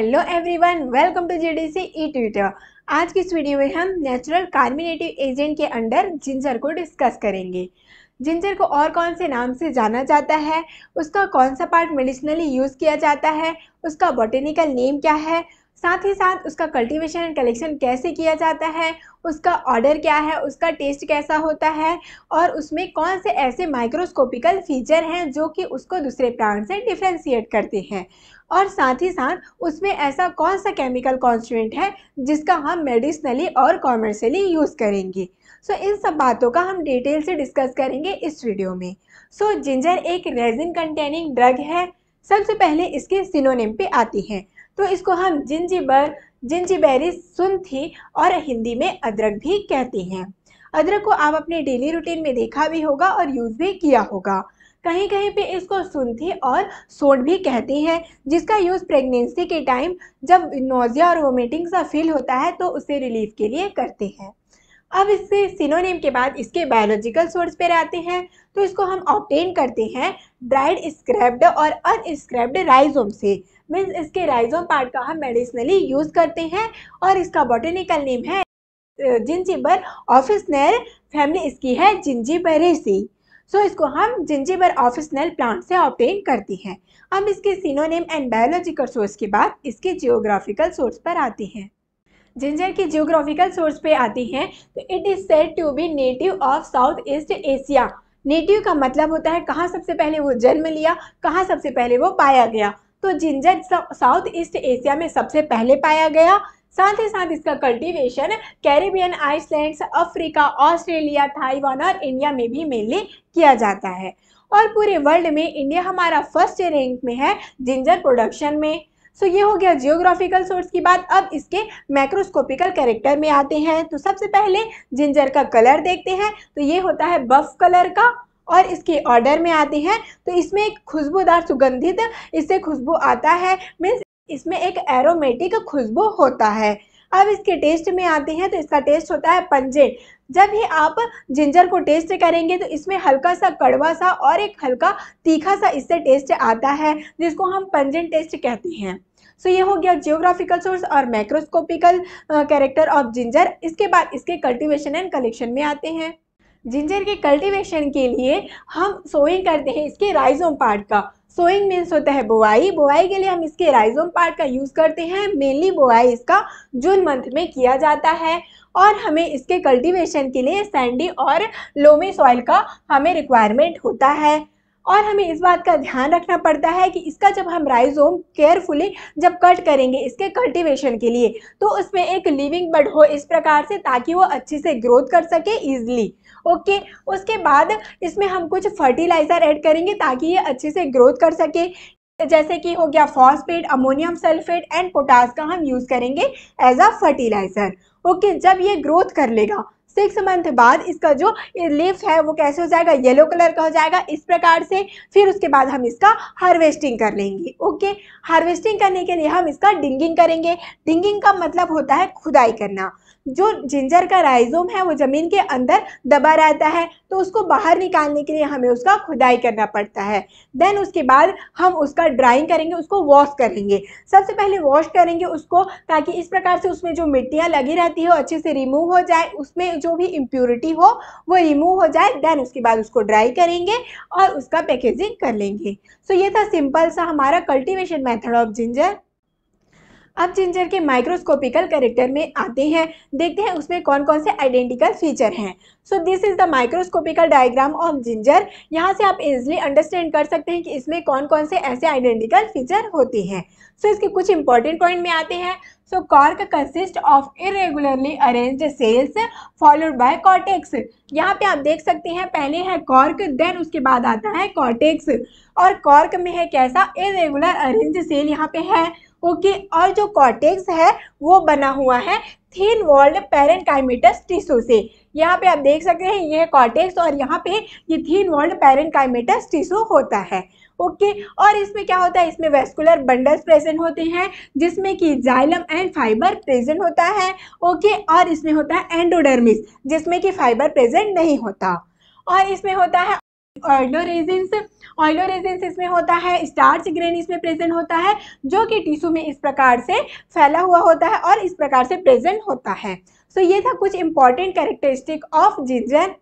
hello everyone welcome to JDC E Twitter आज की इस वीडियो में हम नेचुरल कार्मिनेटिव एजेंट के अंडर जिंजर को डिस्कस करेंगे जिंजर को और कौन से नाम से जाना जाता है उसका कौन सा पार्ट मेडिसिनली यूज़ किया जाता है उसका बॉटेनिकल नेम क्या है साथ ही साथ उसका कल्टीवेशन एंड कलेक्शन कैसे किया जाता है उसका ऑर्डर क्या है उसका टेस्ट कैसा होता है और उसमें कौन से ऐसे माइक्रोस्कोपिकल फीचर हैं जो कि उसको दूसरे प्लांट से डिफ्रेंशिएट करते हैं और साथ ही साथ उसमें ऐसा कौन सा केमिकल कॉन्स्टेंट है जिसका हम मेडिसिनली और कॉमर्शियली यूज़ करेंगे सो so, इन सब बातों का हम डिटेल से डिस्कस करेंगे इस वीडियो में सो so, जिंजर एक रेजिन कंटेनिंग ड्रग है सबसे पहले इसके सिनोनिम पे आती है तो इसको हम जिंजीबर जिंजीबेरी सुनथी और हिंदी में अदरक भी कहते हैं अदरक को आप अपने डेली रूटीन में देखा भी होगा और यूज़ भी किया होगा कहीं कहीं पे इसको सुनथी और सोड भी कहते हैं जिसका यूज़ प्रेगनेंसी के टाइम जब नोजिया और वोमिटिंग सा फील होता है तो उसे रिलीफ के लिए करते हैं अब इससे सिनोनिम के बाद इसके बायोलॉजिकल सोर्स पर आते हैं तो इसको हम ऑप्टेन करते हैं ड्राइड स्क्रैप्ड और अनस्क्रैप्ड राइजोम से मीन्स इसके राइजोम पार्ट का हम मेडिसिनली यूज़ करते हैं और इसका बॉटेनिकल नेम है जिंजीबर ऑफिसनर फैमिली इसकी है जिंजीबरेसी सो so, इसको हम जिंजीबर ऑफिसनल प्लांट से ऑप्टेन करते हैं अब इसके सिनोनिम एंड बायोलॉजिकल सोर्स के बाद इसके जियोग्राफिकल सोर्स पर आते हैं जिंजर की जियोग्राफिकल सोर्स पे आती हैं तो it is said to be native of South East Asia native का मतलब होता है कहाँ सबसे पहले वो जन्म लिया कहाँ सबसे पहले वो पाया गया तो जिंजर साउथ ईस्ट एशिया में सबसे पहले पाया गया साथ ही साथ इसका cultivation Caribbean islands Africa Australia Taiwan और इंडिया में भी मेनली किया जाता है और पूरे वर्ल्ड में इंडिया हमारा फर्स्ट रैंक में है जिंजर प्रोडक्शन में सो so, ये हो गया जियोग्राफिकल सोर्स की बात अब इसके मैक्रोस्कोपिकल कैरेक्टर में आते हैं तो सबसे पहले जिंजर का कलर देखते हैं तो ये होता है बफ कलर का और इसके ऑर्डर में आते हैं तो इसमें एक खुशबूदार सुगंधित इससे खुशबू आता है मीन्स इसमें एक एरोमेटिक खुशबू होता है अब इसके टेस्ट में आते हैं तो इसका टेस्ट होता है पंजेट जब ही आप जिंजर को टेस्ट करेंगे तो इसमें हल्का सा कड़वा सा और एक हल्का तीखा सा इससे टेस्ट आता है जिसको हम पंजेंट टेस्ट कहते हैं सो so, ये हो गया जियोग्राफिकल सोर्स और मैक्रोस्कोपिकल कैरेक्टर ऑफ जिंजर इसके बाद इसके कल्टिवेशन एंड कलेक्शन में आते हैं जिंजर के कल्टिवेशन के लिए हम सोइंग करते हैं इसके राइजोम पार्ट का सोइंग मीन्स होता है बुआई बुआई के लिए हम इसके राइजोम पार्ट का यूज़ करते हैं मेनली बुआई इसका जून मंथ में किया जाता है और हमें इसके कल्टीवेशन के लिए सैंडी और लोमी सॉइल का हमें रिक्वायरमेंट होता है और हमें इस बात का ध्यान रखना पड़ता है कि इसका जब हम राइजोम केयरफुली जब कट करेंगे इसके कल्टीवेशन के लिए तो उसमें एक लिविंग बड हो इस प्रकार से ताकि वो अच्छे से ग्रोथ कर सके ईजिली ओके उसके बाद इसमें हम कुछ फर्टिलाइज़र ऐड करेंगे ताकि ये अच्छे से ग्रोथ कर सके जैसे कि हो गया phosphate ammonium sulphate and potash का हम यूज़ करेंगे एज अ फर्टिलाइज़र ओके जब ये ग्रोथ कर लेगा सिक्स मंथ बाद इसका जो लीव्स है वो कैसे हो जाएगा येलो कलर का हो जाएगा इस प्रकार से फिर उसके बाद हम इसका हार्वेस्टिंग कर लेंगे ओके हार्वेस्टिंग करने के लिए हम इसका डिंगिंग करेंगे डिंगिंग का मतलब होता है खुदाई करना जो जिंजर का राइजोम है वो ज़मीन के अंदर दबा रहता है तो उसको बाहर निकालने के लिए हमें उसका खुदाई करना पड़ता है देन उसके बाद हम उसका ड्राइंग करेंगे उसको वॉश करेंगे सबसे पहले वॉश करेंगे उसको ताकि इस प्रकार से उसमें जो मिट्टियाँ लगी रहती है अच्छे से रिमूव हो जाए उसमें जो भी इम्प्योरिटी हो वो रिमूव हो जाए देन उसके बाद उसको ड्राई करेंगे और उसका पैकेजिंग कर लेंगे सो so ये था सिंपल सा हमारा कल्टिवेशन मेथड ऑफ जिंजर अब जिंजर के माइक्रोस्कोपिकल करेक्टर में आते हैं देखते हैं उसमें कौन कौन से आइडेंटिकल फीचर हैं so this is the microscopical diagram of ginger यहाँ से आप इजिली अंडरस्टैंड कर सकते हैं कि इसमें कौन कौन से ऐसे आइडेंटिकल फीचर होते हैं सो so, इसके कुछ इंपॉर्टेंट पॉइंट में आते हैं so cork consist of irregularly arrange cells followed by cortex यहाँ पे आप देख सकते हैं पहले है कॉर्क देन उसके बाद आता है कॉर्टेक्स और कॉर्क में है कैसा इरेगुलर अरेंज सेल यहाँ पे है ओके और जो कॉटेक्स है वो बना हुआ है थीन वॉल्ड पेरेंटाइमेटस टिश्यू से यहाँ पे आप देख सकते हैं ये है कॉटेक्स और यहाँ पे ये थीन वॉल्ड पेरेंटाइमेटस टिश्यू होता है ओके okay, और इसमें क्या होता है इसमें वेस्कुलर बंडल्स प्रेजेंट होते हैं जिसमें कि जाइलम एंड फाइबर प्रेजेंट होता है ओके okay, और इसमें होता है एंडोडर्मिस जिसमें कि फाइबर प्रेजेंट नहीं होता और इसमें होता है ऑयलो रेजिन्स इसमें होता है स्टार्च ग्रेन इसमें प्रेजेंट होता है जो कि टिश्यू में इस प्रकार से फैला हुआ होता है और इस प्रकार से प्रेजेंट होता है सो so, ये था कुछ इंपॉर्टेंट कैरेक्टरिस्टिक ऑफ जिंजर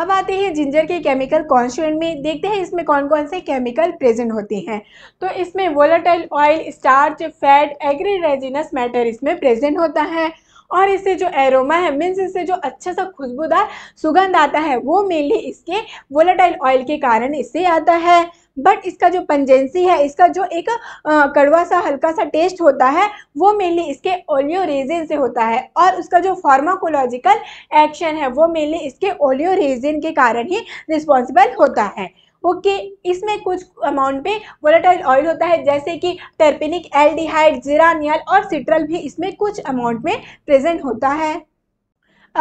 अब आते हैं जिंजर के केमिकल कॉन्स्टेंट में देखते हैं इसमें कौन कौन से केमिकल प्रेजेंट होते हैं तो इसमें वोलाटाइल ऑयल स्टार्च फैट एग्री रेजिनस मैटर इसमें प्रेजेंट होता है और इससे जो एरोमा है मीन्स इससे जो अच्छा सा खुशबूदार सुगंध आता है वो मेनली इसके वोलाटाइल ऑयल के कारण इससे आता है बट इसका जो पंजेंसी है इसका जो एक आ, कड़वा सा हल्का सा टेस्ट होता है वो मेनली इसके ओलियो रेजिन से होता है और उसका जो फार्माकोलॉजिकल एक्शन है वो मेनली इसके ओलियो रेजिन के कारण ही रिस्पॉन्सिबल होता है ओके इसमें कुछ अमाउंट में वोलेटाइल ऑयल होता है जैसे कि टर्पेनिक एल्डिहाइड जिरानियल और सिट्रल भी इसमें कुछ अमाउंट में प्रेजेंट होता है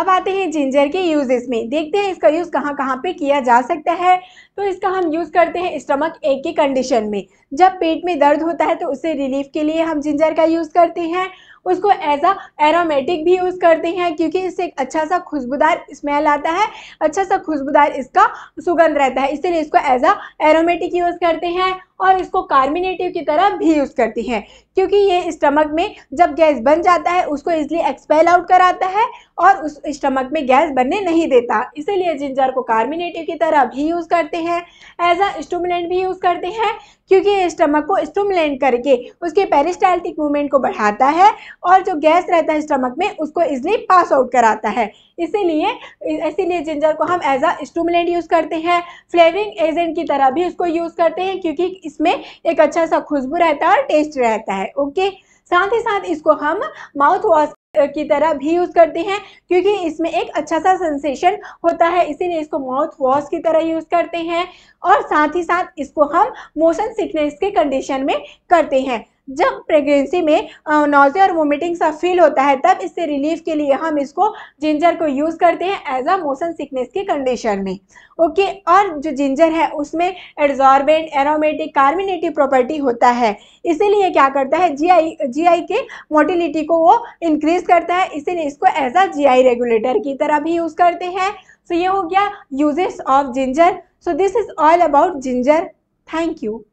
अब आते हैं जिंजर के यूजेस में देखते हैं इसका यूज़ कहाँ कहाँ पे किया जा सकता है तो इसका हम यूज़ करते हैं स्टमक एक के कंडीशन में जब पेट में दर्द होता है तो उसे रिलीफ के लिए हम जिंजर का यूज़ करते हैं उसको एज आ एरोमेटिक भी यूज़ करते हैं क्योंकि इससे एक अच्छा सा खुशबूदार स्मेल आता है अच्छा सा खुशबूदार इसका सुगंध रहता है इसीलिए इसको एज आ एरोमेटिक यूज़ करते हैं और इसको कार्मिनेटिव की तरह भी यूज़ करते हैं क्योंकि ये स्टमक में जब गैस बन जाता है उसको इजली एक्सपेल आउट कराता है और उस स्टमक में गैस बनने नहीं देता इसीलिए जिंजर को कार्मिनेटिव की तरह भी यूज़ करते हैं एज अ स्टूमुलेंट भी यूज़ करते हैं क्योंकि ये स्टमक को स्टूमुलेंट करके उसके पेरिस्टाइल्टिक मूवमेंट को बढ़ाता है और जो गैस रहता है स्टमक में उसको इजली पास आउट कराता है इसीलिए इसीलिए जिंजर को हम एज अ स्टूमलेंट यूज़ करते हैं फ्लेवरिंग एजेंट की तरह भी इसको यूज़ करते हैं क्योंकि इसमें एक अच्छा सा खुशबू रहता है और टेस्ट रहता है ओके साथ ही साथ इसको हम माउथ वॉश की तरह भी यूज़ करते हैं क्योंकि इसमें एक अच्छा सा सेंसेशन होता है इसीलिए इसको माउथ वॉश की तरह यूज़ करते हैं और साथ ही साथ इसको हम मोशन सिकनेस के कंडीशन में करते हैं जब प्रेगनेंसी में नोजे और वोमिटिंग सा फील होता है तब इससे रिलीफ के लिए हम इसको जिंजर को यूज़ करते हैं एज अ मोशन सिकनेस की कंडीशन में ओके okay, और जो जिंजर है उसमें एड्जॉर्बेंट एरोमेटिक कार्बिनेटिव प्रॉपर्टी होता है इसीलिए क्या करता है जीआई जीआई के मोटिलिटी को वो इंक्रीज करता है इसीलिए इसको एज अ जी रेगुलेटर की तरह भी यूज़ करते हैं सो so, ये हो गया uses of ginger so this is all about ginger thank you